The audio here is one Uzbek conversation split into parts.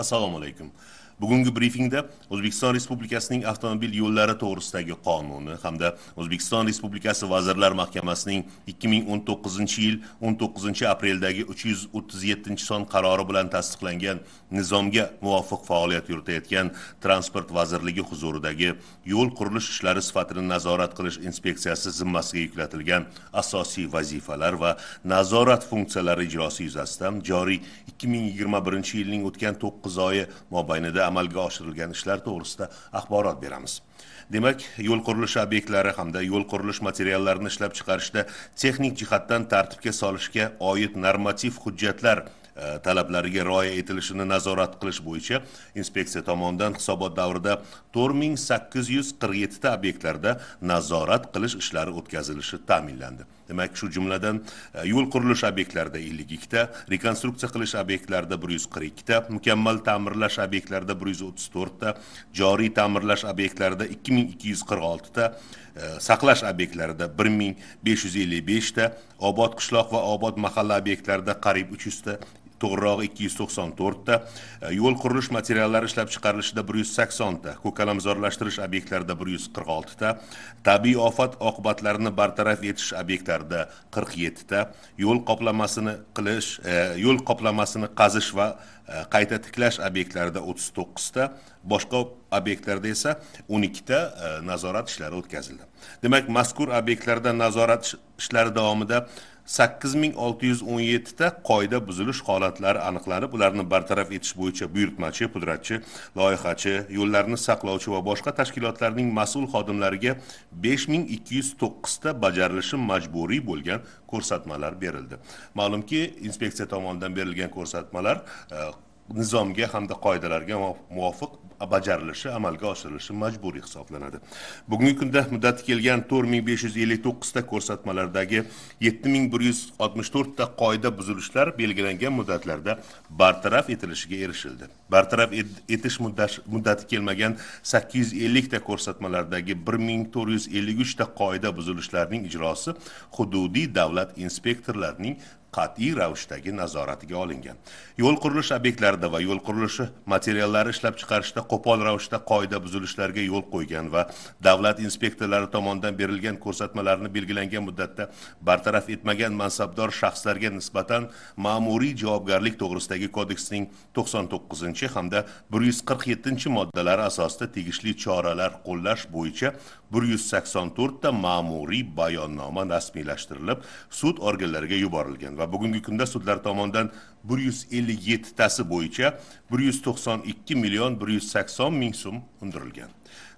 Assalamu alaikum. bugungi brifingda o'zbekiston respublikasining avtomobil yo'llari to'g'risidagi qonuni hamda o'zbekiston respublikasi vazirlar mahkamasining 2019 yil 19 apreldagi 337 son qarori bilan tasdiqlangan nizomga muvofiq faoliyat yuritayotgan transport vazirligi huzuridagi yo'l qurilish ishlari sifatini nazorat qilish inspeksiyasi zimmasiga yuklatilgan asosiy vazifalar va nazorat funksiyalari ijrosi yuzasidan joriy 2021 yilning o'tgan 9 oyi mobaynida amalga oshirilgan ishlar to'g'risida axborot beramiz demak yo'l qurilishi obyektlari hamda yo'l qurilish materiallarini ishlab chiqarishda texnik jihatdan tartibga solishga oid normativ hujjatlar Э, talablariga rioya etilishini nazorat qilish bo'yicha inspeksiya tomonidan hisobot davrida 4847 ta obyektlarda nazorat qilish ishlari o'tkazilishi ta'minlandi demak shu jumladan e, yo'l qurilish obyektlarida 52 ta rekonstruksiya qilish obyektlarida 142 ta mukammal ta'mirlash obyektlarida 134 ta joriy ta'mirlash obyektlarida 2246 ta e, saqlash obyektlarida 1555 ta obod qishloq va obod mahalla obyektlarida qariyb 300 ta to'g'rirog'i 294 ta, yo'l qurilish materiallari ishlab chiqarilishida 180 ta, ko'kalamzorlashtirish obyektlarida 146 ta, tabiiy ofat oqibatlarini bartaraf etish obyektlarida 47 ta, yo'l qoplamasini qilish, e, yo'l qoplamasini qazish va e, qayta tiklash obyektlarida 39 ta, boshqa obyektlarda esa 12 ta e, nazorat ishlari o'tkazildi. Demak, mazkur obyektlarda nazorat ishlari davomida sakkiz ming olti yuz o'n yettita qoida buzilish holatlari aniqlanib ularni bartaraf etish bo'yicha buyurtmachi pudratchi loyihachi yo'llarni saqlovchi va boshqa tashkilotlarning mas'ul xodimlariga besh ming ikki yuz to'qqizta bajarilishi majburiy bo'lgan ko'rsatmalar berildi ma'lumki inspeksiya tomonidan berilgan ko'rsatmalar e, nizomga hamda qoidalarga muvofiq bajarilishi amalga oshirilishi majburiy hisoblanadi bugungi kunda muddati kelgan to'rt ming besh yuz ellik to'qqizta ko'rsatmalardagi yetti ming bir yuz oltmish to'rtta qoida buzilishlar belgilangan muddatlarda bartaraf etilishiga erishildi bartaraf etish muddati kelmagan sakkiz yuz ellikta ko'rsatmalardagi bir ming to'rt yuz ellik uchta qoida buzilishlarning ijrosi hududiy davlat inspektorlarining qat'iy ravishdagi nazoratiga olingan yo'l qurilish obyektlarida va yo'l qurilishi materiallari ishlab chiqarishda qo'pol ravishda qoida buzilishlariga yo'l qo'ygan va davlat inspektorlari tomonidan berilgan ko'rsatmalarni belgilangan muddatda bartaraf etmagan mansabdor shaxslarga nisbatan ma'muriy javobgarlik to'g'risidagi kodeksning 99 hamda 147 moddalari asosida tegishli choralar qo'llash bo'yicha 184 ta ma'muriy bayonnoma rasmiylashtirilib sud organlariga yuborilgan va bugungi kunda sudlar tomonidan 157 tasi bo'yicha 192 million 180 ming so'm undirilgan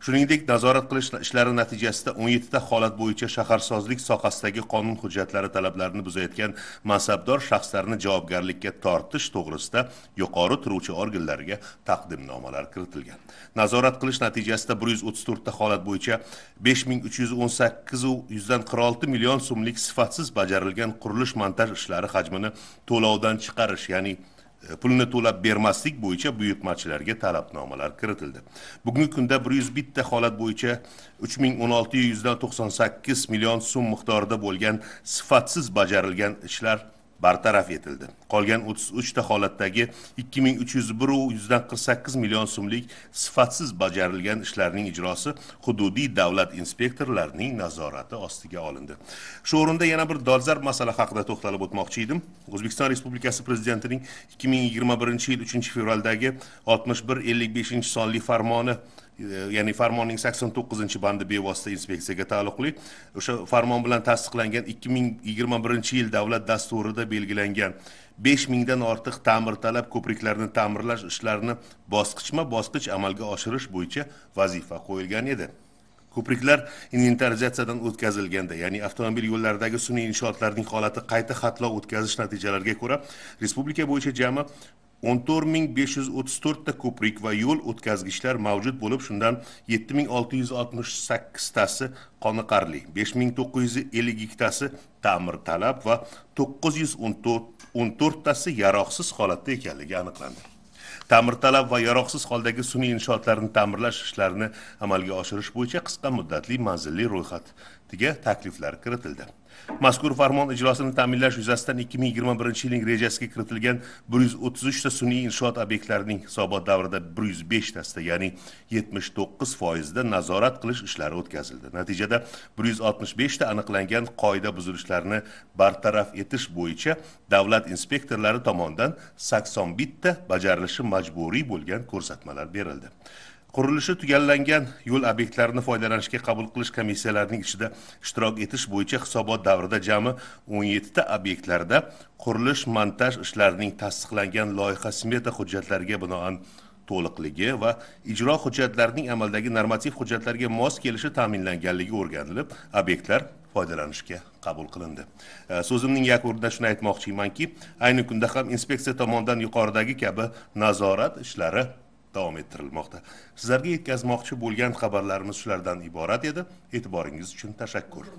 shuningdek nazorat qilish ishlari natijasida 17 ta holat bo'yicha shaharsozlik sohasidagi qonun hujjatlari talablarini buzayotgan mansabdor shaxslarni javobgarlikka tortish to'g'risida yuqori turuvchi organlarga taqdimnomalar kiritilgan nazorat qilish natijasida 134 ta holat bo'yicha 5318 u 146 million so'mlik sifatsiz bajarilgan qurilish montaj ishlari hajmini to'lovdan chiqarish ya'ni pulni to'lab bermaslik bo'yicha buyurtmachilarga talabnomalar kiritildi bugungi kunda 101 bitta holat bo'yicha yuzdan to'qson sakkiz million so'm miqdorida bo'lgan sifatsiz bajarilgan ishlar bartaraf etildi qolgan 33 ta holatdagi 2301 va 148 million so'mlik sifatsiz bajarilgan ishlarning ijrosi hududiy davlat inspektorlarining nazorati ostiga olindi shu o'rinda yana bir dolzarb masala haqida to'xtalib o'tmoqchi edim o'zbekiston respublikasi prezidentining 2021 yil 3 fevraldagi 6155 sonli farmoni Э, ya'ni farmonning sakson to'qqizinchi bandi bevosita inspeksiyaga taalluqli o'sha farmon bilan tasdiqlangan ikki ming yigirma birinchi yil davlat dasturida belgilangan besh mingdan ortiq ta'mirtalab ko'priklarni ta'mirlash ishlarini bosqichma bosqich amalga oshirish bo'yicha vazifa qo'yilgan edi ko'priklar inventarizatsiyadan o'tkazilganda ya'ni avtomobil yo'llaridagi sun'iy inshootlarning holati qayta xatlov o'tkazish natijalariga ko'ra respublika bo'yicha jami 14534 ta ko'prik va yo'l o'tkazgichlar mavjud bo'lib, shundan 7668 tasi qoniqarli, 5952 tasi ta'mir talab va 914 tasi yaroqsiz holatda ekanligi aniqlandi. talab va yaroqsiz holdagi sun'iy inshootlarni ta'mirlash ishlarini amalga oshirish bo'yicha qisqa muddatli manzilli ro'yxatiga takliflar kiritildi mazkur farmon ijrosini ta'minlash yuzasidan 2021 yilning rejasiga kiritilgan 133 ta sun'iy inshoot obyektlarining hisobot davrida 105 tasida ya'ni 79 da nazorat qilish ishlari o'tkazildi natijada 165 ta aniqlangan qoida buzilishlarini bartaraf etish bo'yicha davlat inspektorlari tomonidan 81 ta bajarilishi majburiy bo'lgan ko'rsatmalar berildi qurilishi tugallangan yo'l obyektlarini foydalanishga qabul qilish komissiyalarining ishida ishtirok etish bo'yicha hisobot davrida jami 17 ta obyektlarda qurilish montaj ishlarining tasdiqlangan loyiha smeta hujjatlariga binoan to'liqligi va ijro hujjatlarining amaldagi normativ hujjatlarga mos kelishi ta'minlanganligi o'rganilib obyektlar foydalanishga qabul qilindi so'zimning yakunida shuni aytmoqchimanki ayni kunda ham inspeksiya tomonidan yuqoridagi kabi nazorat ishlari davom ettirilmoqda sizlarga yetkazmoqchi bo'lgan xabarlarimiz shulardan iborat edi e'tiboringiz uchun tashakkur